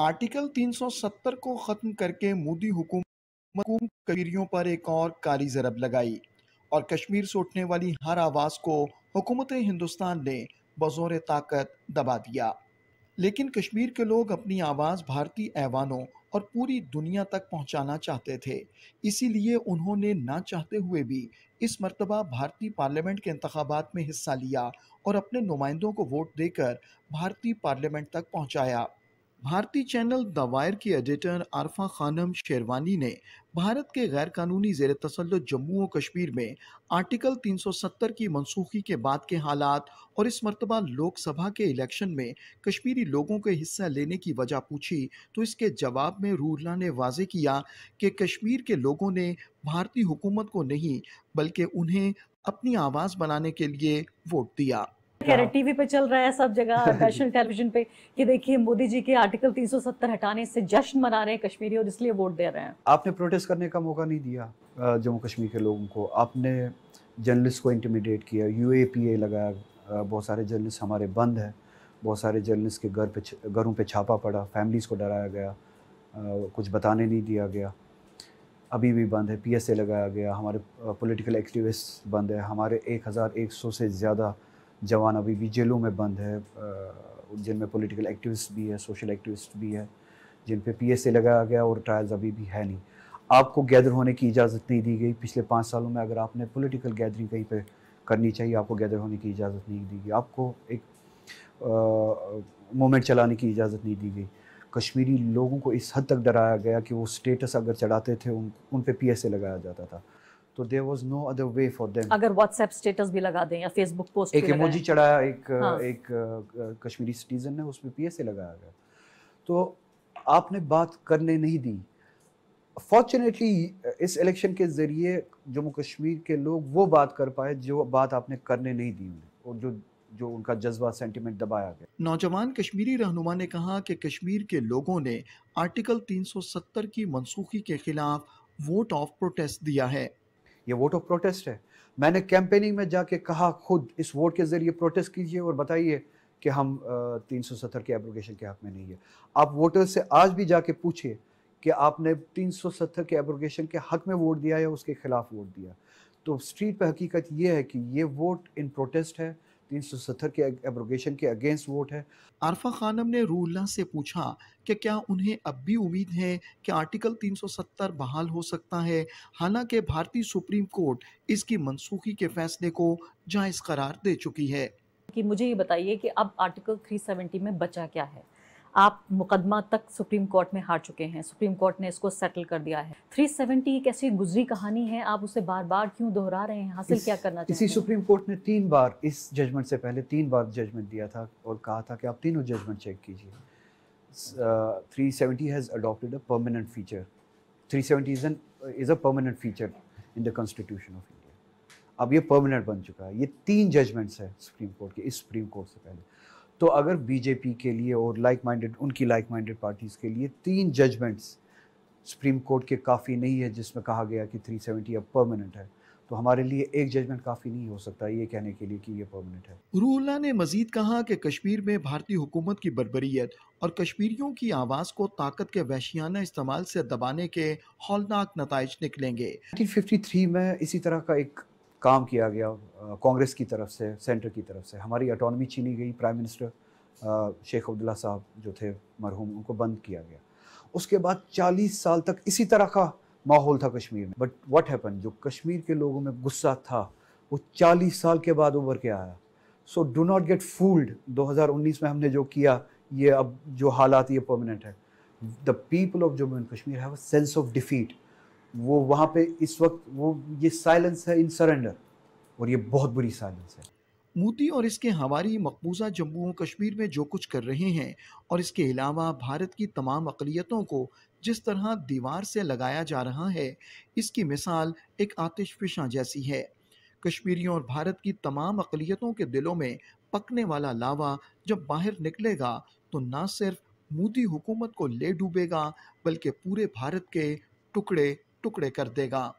Article 370 को ख़त्म करके मोदी हुकूमत कश्मीरियों पर एक और कारी जरब लगाई और कश्मीर से उठने वाली हर आवाज़ को हुकूमत हिंदुस्तान ने बजोर ताकत दबा दिया लेकिन कश्मीर के लोग अपनी आवाज़ भारतीय ऐवानों और पूरी दुनिया तक पहुंचाना चाहते थे इसीलिए उन्होंने ना चाहते हुए भी इस मरतबा भारतीय पार्लियामेंट के इंतबात में हिस्सा लिया और अपने नुमाइंदों को वोट देकर भारतीय पार्लियामेंट तक पहुंचाया भारतीय चैनल द वायर की एडिटर आरफा खानम शेरवानी ने भारत के गैर कानूनी जेर तसलत जम्मू और कश्मीर में आर्टिकल 370 की मनसूखी के बाद के हालात और इस मरतबा लोकसभा के इलेक्शन में कश्मीरी लोगों के हिस्सा लेने की वजह पूछी तो इसके जवाब में रूरला ने वाजे किया कि कश्मीर के लोगों ने भारतीय हुकूमत को नहीं बल्कि उन्हें अपनी आवाज़ बनाने के लिए वोट दिया कह रहे टीवी पे चल रहा है सब जगह नेशनल टेलीविजन पे कि देखिए मोदी जी के आर्टिकल 370 हटाने से जश्न मना रहे हैं कश्मीरी और इसलिए वोट दे रहे हैं आपने प्रोटेस्ट करने का मौका नहीं दिया जम्मू कश्मीर के लोगों को आपने जर्नलिस्ट को इंटिमिडेट किया यू लगाया बहुत सारे जर्नलिस्ट हमारे बंद है बहुत सारे जर्नलिस्ट के घर पे घरों पे छापा पड़ा फैमिलीज़ को डराया गया कुछ बताने नहीं दिया गया अभी भी बंद है पीएसए लगाया गया हमारे पॉलिटिकल एक्टिविस्ट बंद है हमारे 1100 से ज़्यादा जवान अभी भी जेलों में बंद है जिनमें पॉलिटिकल एक्टिविस्ट भी है सोशल एक्टिविस्ट भी है जिन पे पीएसए लगाया गया और ट्रायल्स अभी भी है नहीं आपको गैदर होने की इजाज़त नहीं दी गई पिछले पाँच सालों में अगर आपने पॉलिटिकल गैदरिंग कहीं पे करनी चाहिए आपको गैदर होने की इजाज़त नहीं दी गई आपको एक मोमेंट चलाने की इजाज़त नहीं दी गई कश्मीरी लोगों को इस हद तक डराया गया कि वो स्टेटस अगर चढ़ाते थे उन उन पर पी लगाया जाता था तो there was no other way for them अगर व्हाट्सएप स्टेटस भी लगा दें या फेसबुक पोस्ट एक इमोजी चढ़ाया एक हाँ. एक कश्मीरी सिटीजन है उसमें पीएसए लगाया गया तो आपने बात करने नहीं दी फॉर्चुनेटली इस इलेक्शन के ज़रिए जम्मू कश्मीर के लोग वो बात कर पाए जो बात आपने करने नहीं दी उन्हें और जो जो उनका जज्बा सेंटीमेंट दबाया गया नौजवान कश्मीरी रहनुमा ने कहा कि कश्मीर के लोगों ने आर्टिकल 370 की मनसूखी के खिलाफ वोट ऑफ प्रोटेस्ट दिया है ये वोट ऑफ प्रोटेस्ट है मैंने कैंपेनिंग में जाके कहा खुद इस वोट के ज़रिए प्रोटेस्ट कीजिए और बताइए कि हम तीन सौ सत्तर के एब्रोगेशन के हक में नहीं है आप वोटर से आज भी जाके पूछिए कि आपने तीन सौ सत्तर के एब्रोगेशन के हक में वोट दिया या उसके खिलाफ वोट दिया तो स्ट्रीट पर हकीकत यह है कि ये वोट इन प्रोटेस्ट है तीन सौ सत्तर के एब्रोगेशन के अगेंस्ट वोट है आरफा खानम ने रूल्ला से पूछा कि क्या उन्हें अब भी उम्मीद है कि आर्टिकल 370 बहाल हो सकता है हालांकि भारतीय सुप्रीम कोर्ट इसकी मनसूखी के फैसले को जायज़ करार दे चुकी है कि मुझे ये बताइए कि अब आर्टिकल 370 में बचा क्या है आप मुकदमा तक सुप्रीम कोर्ट में हार चुके हैं सुप्रीम कोर्ट ने इसको सेटल कर दिया है 370 एक ऐसी गुजरी कहानी है आप उसे बार बार क्यों दोहरा रहे हैं हासिल इस, क्या करना इसी सुप्रीम कोर्ट ने तीन बार इस जजमेंट से पहले तीन बार जजमेंट दिया था और कहा था कि आप तीनों जजमेंट चेक कीजिए three seventy has adopted a permanent feature three seventy is is a permanent feature in the constitution of India अब ये परमानेंट बन चुका है ये तीन जजमेंट्स है सुप्रीम कोर्ट के इस सुप्रीम कोर्ट से पहले तो अगर बीजेपी के लिए और लाइक माइंडेड उनकी लाइक माइंडेड पार्टीज़ के लिए तीन जजमेंट्स सुप्रीम कोर्ट के काफ़ी नहीं है जिसमें कहा गया कि 370 सेवेंटी अब परमानेंट है तो हमारे लिए एक जजमेंट काफ़ी नहीं हो सकता ये कहने के लिए कि ये परमानेंट है रूहुल्ला ने मजीद कहा कि कश्मीर में भारतीय हुकूमत की बरबरीत और कश्मीरियों की आवाज़ को ताकत के वैशियाना इस्तेमाल से दबाने के हौलनाक नतज निकलेंगे 1953 में इसी तरह का एक काम किया गया कांग्रेस की तरफ से सेंटर की तरफ से हमारी अटोनमी छीनी गई प्राइम मिनिस्टर शेख अब्दुल्ला साहब जो थे मरहूम उनको बंद किया गया उसके बाद 40 साल तक इसी तरह का माहौल था कश्मीर में बट वट हैपन जो कश्मीर के लोगों में गुस्सा था वो 40 साल के बाद उभर के आया so do not get fooled 2019 में हमने जो किया ये अब जो हालात ये परमानेंट है the people of Jammu and Kashmir have a sense of defeat वो वहाँ पे इस वक्त वो ये साइलेंस है इन सरेंडर और ये बहुत बुरी साइलेंस है मोदी और इसके हमारी मकबूजा जम्मू कश्मीर में जो कुछ कर रहे हैं और इसके अलावा भारत की तमाम अकलीतों को जिस तरह दीवार से लगाया जा रहा है इसकी मिसाल एक आतिश फिशा जैसी है कश्मीरियों और भारत की तमाम अकलीतों के दिलों में पकने वाला लावा जब बाहर निकलेगा तो ना सिर्फ मोदी हुकूमत को ले डूबेगा बल्कि पूरे भारत के टुकड़े टुकड़े कर देगा